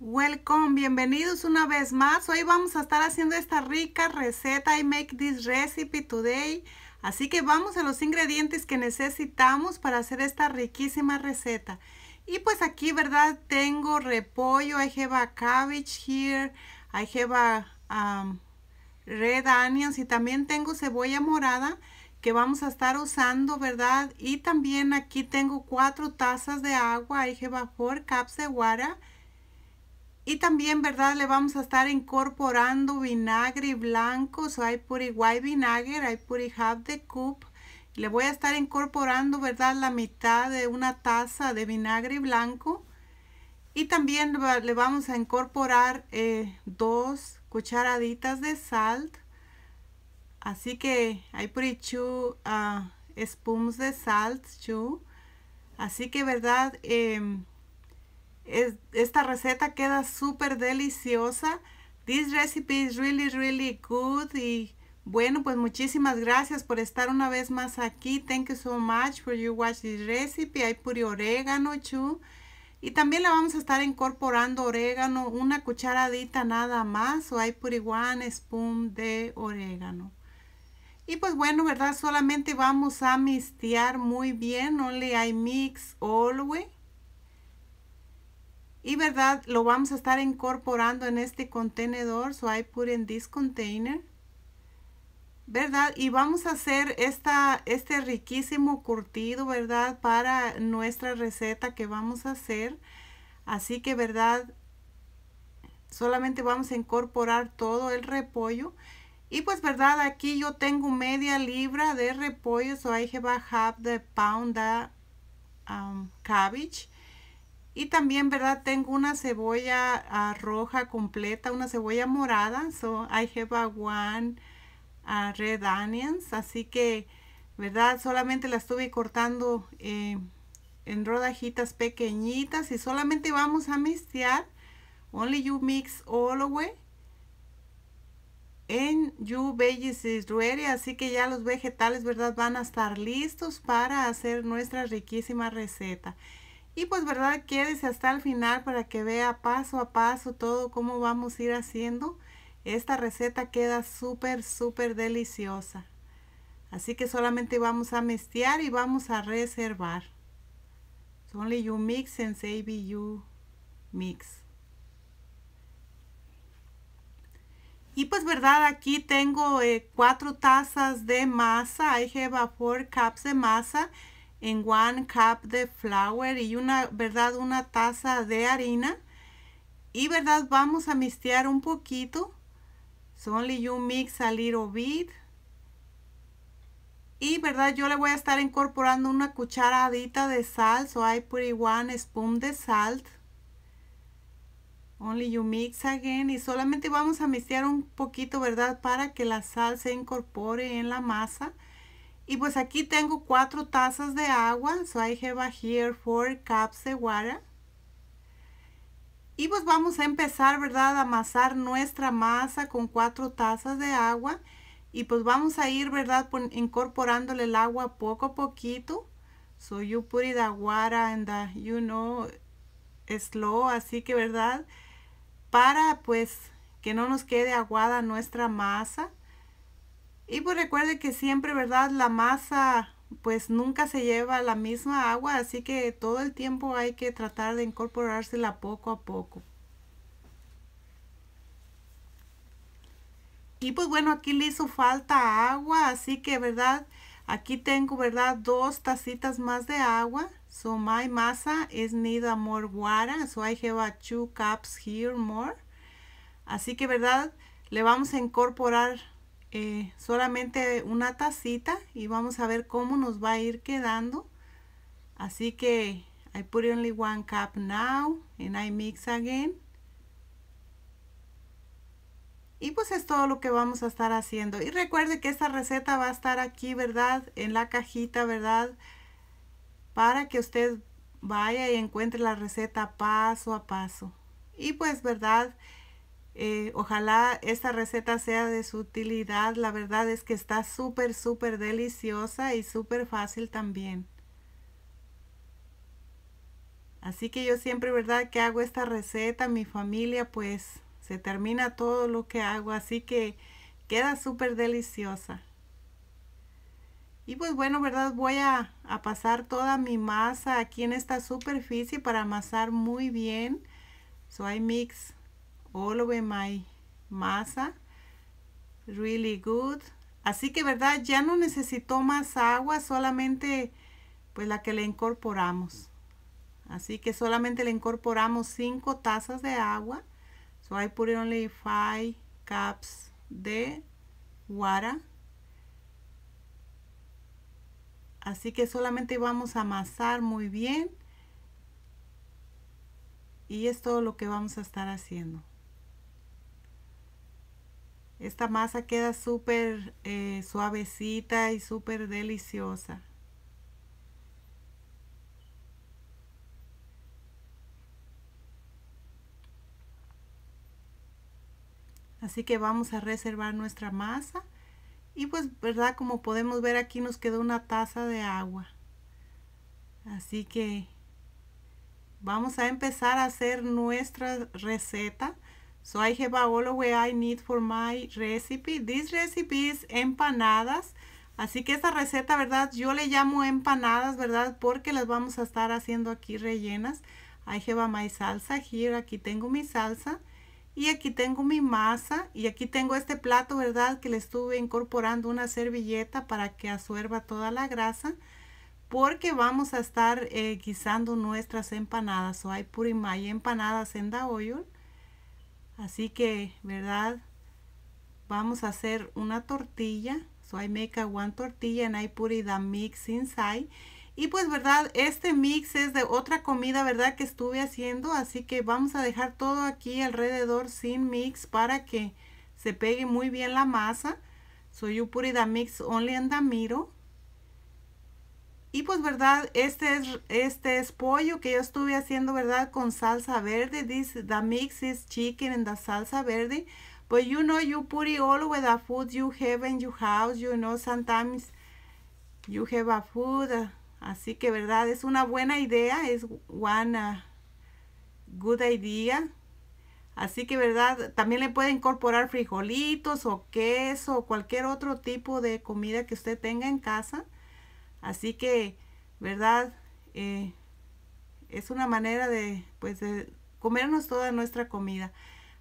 Welcome, bienvenidos una vez más. Hoy vamos a estar haciendo esta rica receta. I make this recipe today. Así que vamos a los ingredientes que necesitamos para hacer esta riquísima receta. Y pues aquí, ¿verdad? Tengo repollo, I have cabbage here, I have a um, red onions y también tengo cebolla morada que vamos a estar usando, ¿verdad? Y también aquí tengo cuatro tazas de agua, I have four cups of water. Y también, ¿verdad? Le vamos a estar incorporando vinagre blanco. So, hay puri white vinegar, hay puri half the cup. Le voy a estar incorporando, ¿verdad? La mitad de una taza de vinagre blanco. Y también le vamos a incorporar eh, dos cucharaditas de sal. Así que hay puri two ah, spoons de sal, chu. Así que, ¿verdad? Eh, es, esta receta queda súper deliciosa. This recipe is really, really good. Y bueno, pues muchísimas gracias por estar una vez más aquí. Thank you so much for you watch this recipe. hay puri orégano, chu Y también le vamos a estar incorporando orégano, una cucharadita nada más. O hay puri one spoon de orégano. Y pues bueno, ¿verdad? Solamente vamos a mistear muy bien. Only I mix always. Y verdad, lo vamos a estar incorporando en este contenedor. So I put in this container. ¿Verdad? Y vamos a hacer esta, este riquísimo curtido, ¿verdad? Para nuestra receta que vamos a hacer. Así que, ¿verdad? Solamente vamos a incorporar todo el repollo. Y pues, ¿verdad? Aquí yo tengo media libra de repollo. So I have a half the pound of um, cabbage. Y también, ¿verdad? Tengo una cebolla ah, roja completa, una cebolla morada. So, I have a one ah, red onions. Así que, ¿verdad? Solamente la estuve cortando eh, en rodajitas pequeñitas. Y solamente vamos a mistear Only you mix all the way. En you veggies ready. Así que ya los vegetales, ¿verdad? Van a estar listos para hacer nuestra riquísima receta. Y pues, ¿verdad? Quédese hasta el final para que vea paso a paso todo cómo vamos a ir haciendo. Esta receta queda súper, súper deliciosa. Así que solamente vamos a mezclar y vamos a reservar. only you mix and save you mix. Y pues, ¿verdad? Aquí tengo eh, cuatro tazas de masa. I have a four cups de masa en one cup de flour y una, ¿verdad? Una taza de harina. Y, ¿verdad? Vamos a mistear un poquito. So only you mix a little bit. Y, ¿verdad? Yo le voy a estar incorporando una cucharadita de sal. So I put one spoon de salt. Only you mix again. Y solamente vamos a mistear un poquito, ¿verdad? Para que la sal se incorpore en la masa. Y pues aquí tengo cuatro tazas de agua. So I have here four cups of water. Y pues vamos a empezar, ¿verdad? A amasar nuestra masa con cuatro tazas de agua. Y pues vamos a ir, ¿verdad? incorporándole el agua poco a poquito. So you put it the water and you know, slow. Así que, ¿verdad? Para pues que no nos quede aguada nuestra masa. Y pues recuerde que siempre, ¿verdad? La masa pues nunca se lleva la misma agua, así que todo el tiempo hay que tratar de incorporársela poco a poco. Y pues bueno, aquí le hizo falta agua, así que, ¿verdad? Aquí tengo, ¿verdad? Dos tacitas más de agua. So my masa is need more water. So I have a two cups here more. Así que, ¿verdad? Le vamos a incorporar eh, solamente una tacita y vamos a ver cómo nos va a ir quedando así que I put only one cup now and I mix again y pues es todo lo que vamos a estar haciendo. Y recuerde que esta receta va a estar aquí, ¿verdad? En la cajita, ¿verdad? Para que usted vaya y encuentre la receta paso a paso. Y pues, ¿verdad? Eh, ojalá esta receta sea de su utilidad. La verdad es que está súper, súper deliciosa y súper fácil también. Así que yo siempre, ¿verdad? Que hago esta receta, mi familia pues se termina todo lo que hago. Así que queda súper deliciosa. Y pues bueno, ¿verdad? Voy a, a, pasar toda mi masa aquí en esta superficie para amasar muy bien. soy mix all over my masa. Really good. Así que, ¿verdad? Ya no necesito más agua, solamente pues la que le incorporamos. Así que solamente le incorporamos 5 tazas de agua. So I put only 5 cups de water. Así que solamente vamos a amasar muy bien. Y es todo lo que vamos a estar haciendo. Esta masa queda súper eh, suavecita y súper deliciosa. Así que vamos a reservar nuestra masa. Y pues, ¿verdad? Como podemos ver aquí nos quedó una taza de agua. Así que vamos a empezar a hacer nuestra receta. So I have all the what I need for my recipe. This recipe is empanadas. Así que esta receta, ¿verdad? Yo le llamo empanadas, ¿verdad? Porque las vamos a estar haciendo aquí rellenas. I have my salsa Aquí tengo mi salsa. Y aquí tengo mi masa. Y aquí tengo este plato, ¿verdad? Que le estuve incorporando una servilleta para que absorba toda la grasa. Porque vamos a estar eh, guisando nuestras empanadas. So I put empanadas en the oil. Así que, ¿verdad? Vamos a hacer una tortilla. So I make a one tortilla and I put it a mix inside. Y pues, ¿verdad? Este mix es de otra comida, ¿verdad? Que estuve haciendo. Así que vamos a dejar todo aquí alrededor sin mix para que se pegue muy bien la masa. So you put it a mix only in the y pues, ¿verdad? Este es, este pollo que yo estuve haciendo, ¿verdad? Con salsa verde. Dice, the mix is chicken and the salsa verde. pues you know, you put it all with the food you have in your house. You know, sometimes you have a food. Uh, así que, ¿verdad? Es una buena idea. Es one uh, good idea. Así que, ¿verdad? También le puede incorporar frijolitos o queso o cualquier otro tipo de comida que usted tenga en casa. Así que, ¿verdad? Eh, es una manera de, pues, de comernos toda nuestra comida.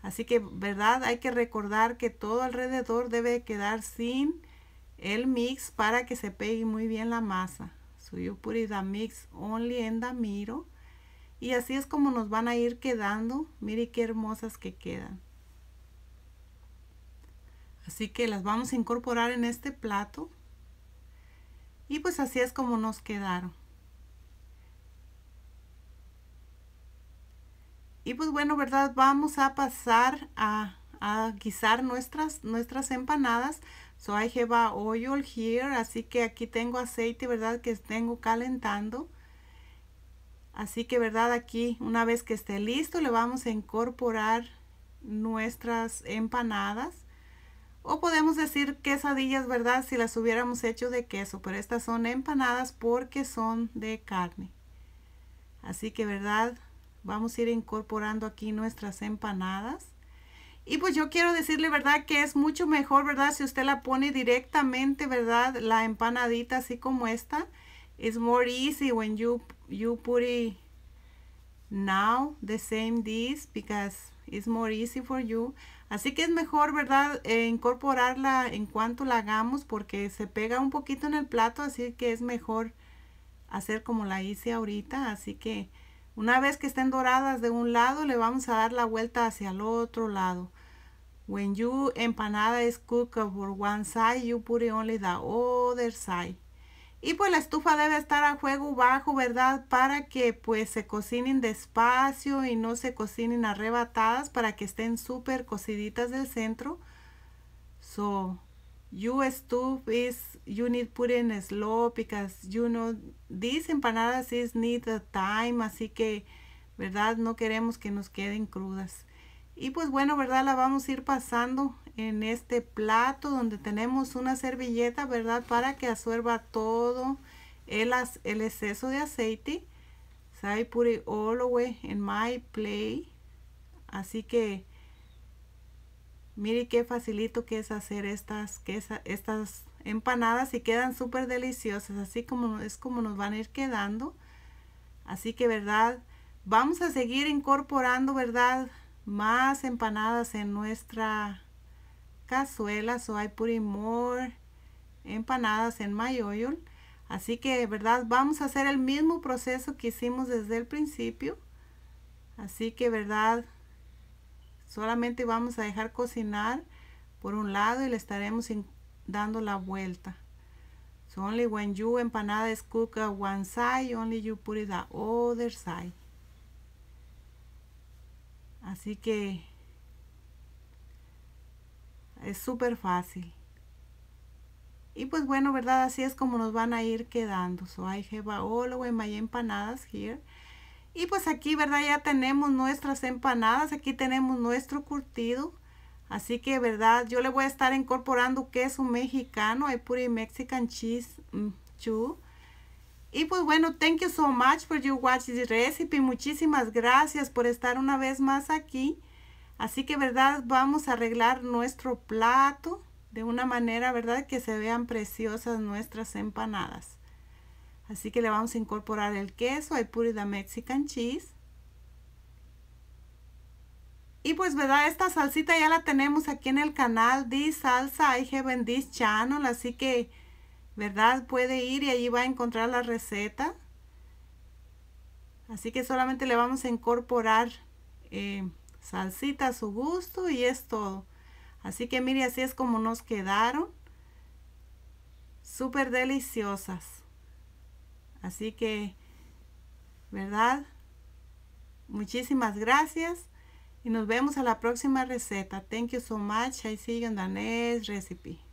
Así que, ¿verdad? Hay que recordar que todo alrededor debe quedar sin el mix para que se pegue muy bien la masa. suyo puridad mix only en Damiro. Y así es como nos van a ir quedando. Mire qué hermosas que quedan. Así que las vamos a incorporar en este plato. Y pues así es como nos quedaron. Y pues bueno, ¿verdad? Vamos a pasar a, a guisar nuestras, nuestras empanadas. So I have a oil here, así que aquí tengo aceite, ¿verdad? Que tengo calentando. Así que, ¿verdad? Aquí, una vez que esté listo, le vamos a incorporar nuestras empanadas. O podemos decir quesadillas, ¿verdad? Si las hubiéramos hecho de queso, pero estas son empanadas porque son de carne. Así que, ¿verdad? Vamos a ir incorporando aquí nuestras empanadas. Y pues yo quiero decirle, ¿verdad? Que es mucho mejor, ¿verdad? Si usted la pone directamente, ¿verdad? La empanadita así como esta. It's more easy when you, you put it now, the same this because It's more easy for you. Así que es mejor, ¿verdad? Eh, incorporarla en cuanto la hagamos porque se pega un poquito en el plato, así que es mejor hacer como la hice ahorita. Así que una vez que estén doradas de un lado, le vamos a dar la vuelta hacia el otro lado. When you empanada is cooked for one side, you put it only the other side. Y pues la estufa debe estar a juego bajo, ¿verdad? Para que pues se cocinen despacio y no se cocinen arrebatadas para que estén súper cociditas del centro. So, you stove is, you need put in slow because you know, these empanadas is need the time, así que, ¿verdad? No queremos que nos queden crudas. Y pues bueno, ¿verdad? La vamos a ir pasando en este plato donde tenemos una servilleta, ¿verdad? Para que absorba todo el, el exceso de aceite. So all the way in my play Así que mire qué facilito que es hacer estas, que estas empanadas y quedan súper deliciosas. Así como es como nos van a ir quedando. Así que, ¿verdad? Vamos a seguir incorporando, ¿verdad? Más empanadas en nuestra cazuelas o hay more empanadas en oil Así que, ¿verdad? Vamos a hacer el mismo proceso que hicimos desde el principio. Así que, ¿verdad? Solamente vamos a dejar cocinar por un lado y le estaremos dando la vuelta. So only when you empanada is cooked one side, only you put it the other side. Así que es súper fácil. Y pues bueno, ¿verdad? Así es como nos van a ir quedando. So I have all of my empanadas here. Y pues aquí, ¿verdad? Ya tenemos nuestras empanadas. Aquí tenemos nuestro curtido. Así que, ¿verdad? Yo le voy a estar incorporando queso mexicano. I put Mexican cheese mm, too. Y pues bueno, thank you so much for you watch this recipe. Muchísimas gracias por estar una vez más aquí. Así que, ¿verdad? Vamos a arreglar nuestro plato de una manera, ¿verdad? Que se vean preciosas nuestras empanadas. Así que le vamos a incorporar el queso, hay Purida Mexican cheese. Y pues, ¿verdad? Esta salsita ya la tenemos aquí en el canal de Salsa I heaven This Channel. Así que, ¿verdad? Puede ir y allí va a encontrar la receta. Así que solamente le vamos a incorporar... Eh, Salsita a su gusto y es todo. Así que mire, así es como nos quedaron. Súper deliciosas. Así que, ¿verdad? Muchísimas gracias. Y nos vemos a la próxima receta. Thank you so much. I see you the next recipe.